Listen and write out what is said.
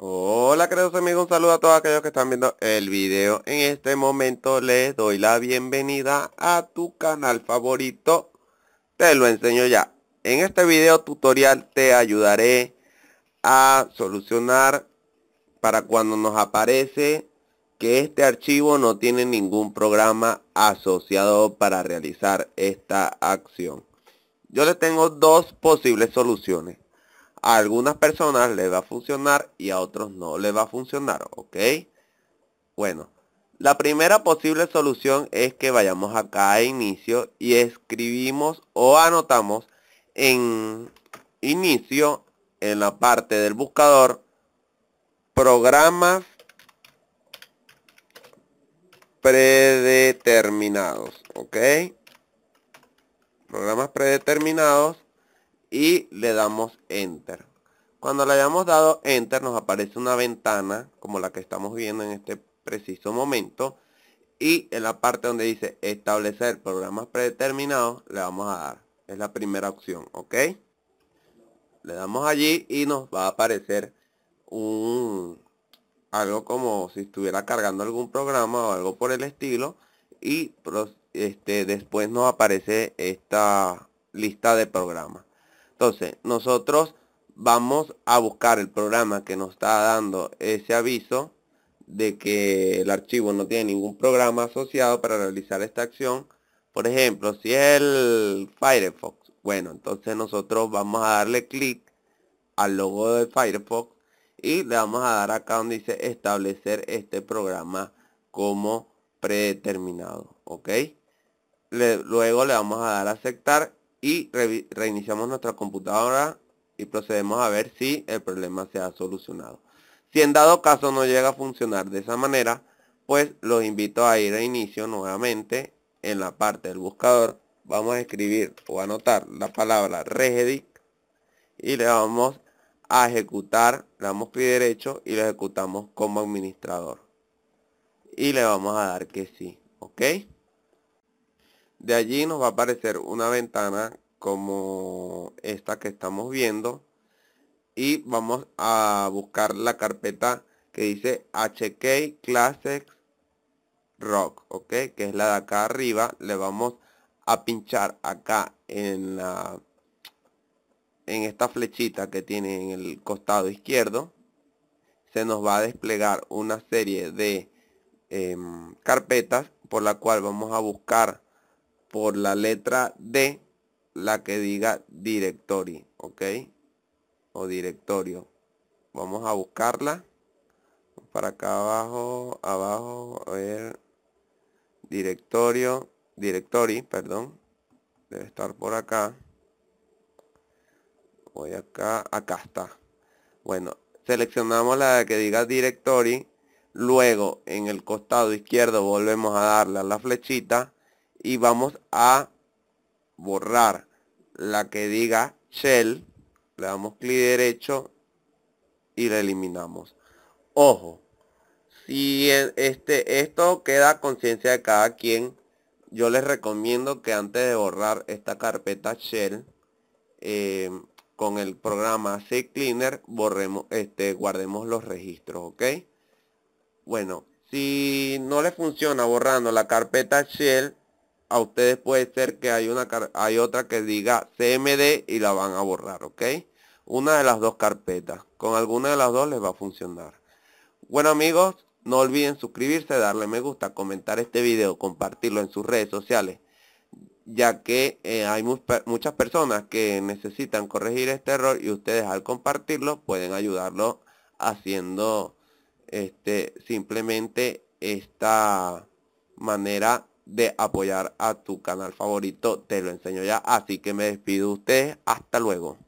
Hola queridos amigos, un saludo a todos aquellos que están viendo el video En este momento les doy la bienvenida a tu canal favorito Te lo enseño ya En este video tutorial te ayudaré a solucionar para cuando nos aparece que este archivo no tiene ningún programa asociado para realizar esta acción. Yo le tengo dos posibles soluciones a algunas personas le va a funcionar y a otros no le va a funcionar, ¿ok? Bueno, la primera posible solución es que vayamos acá a inicio y escribimos o anotamos en inicio, en la parte del buscador, programas predeterminados, ¿ok? Programas predeterminados y le damos enter. Cuando le hayamos dado enter nos aparece una ventana como la que estamos viendo en este preciso momento y en la parte donde dice establecer programas predeterminados le vamos a dar. Es la primera opción, ¿ok? Le damos allí y nos va a aparecer un algo como si estuviera cargando algún programa o algo por el estilo y este, después nos aparece esta lista de programas. Entonces, nosotros vamos a buscar el programa que nos está dando ese aviso de que el archivo no tiene ningún programa asociado para realizar esta acción. Por ejemplo, si es el Firefox, bueno, entonces nosotros vamos a darle clic al logo de Firefox y le vamos a dar acá donde dice establecer este programa como predeterminado, ¿ok? luego le vamos a dar a aceptar y reiniciamos nuestra computadora y procedemos a ver si el problema se ha solucionado. Si en dado caso no llega a funcionar de esa manera, pues los invito a ir a inicio nuevamente en la parte del buscador. Vamos a escribir o anotar la palabra regedit y le vamos a ejecutar, le damos clic derecho y lo ejecutamos como administrador. Y le vamos a dar que sí, ¿ok? De allí nos va a aparecer una ventana como esta que estamos viendo y vamos a buscar la carpeta que dice HK Classics Rock, ok, que es la de acá arriba, le vamos a pinchar acá en la en esta flechita que tiene en el costado izquierdo se nos va a desplegar una serie de em, carpetas por la cual vamos a buscar por la letra D, la que diga directory, ¿ok? O directorio. Vamos a buscarla. Para acá abajo, abajo, a ver. Directorio, directory, perdón. Debe estar por acá. Voy acá, acá está. Bueno, seleccionamos la que diga directory. Luego, en el costado izquierdo volvemos a darle a la flechita y vamos a borrar la que diga shell, le damos clic derecho y la eliminamos. Ojo, si este, esto queda conciencia de cada quien, yo les recomiendo que antes de borrar esta carpeta shell, eh, con el programa C Cleaner borremos, este, guardemos los registros, ¿ok? Bueno, si no le funciona borrando la carpeta shell, a ustedes puede ser que hay, una, hay otra que diga CMD y la van a borrar, ¿ok? Una de las dos carpetas. Con alguna de las dos les va a funcionar. Bueno amigos, no olviden suscribirse, darle me gusta, comentar este video, compartirlo en sus redes sociales. Ya que eh, hay muchas personas que necesitan corregir este error y ustedes al compartirlo pueden ayudarlo haciendo este, simplemente esta manera de apoyar a tu canal favorito, te lo enseño ya. Así que me despido de ustedes, hasta luego.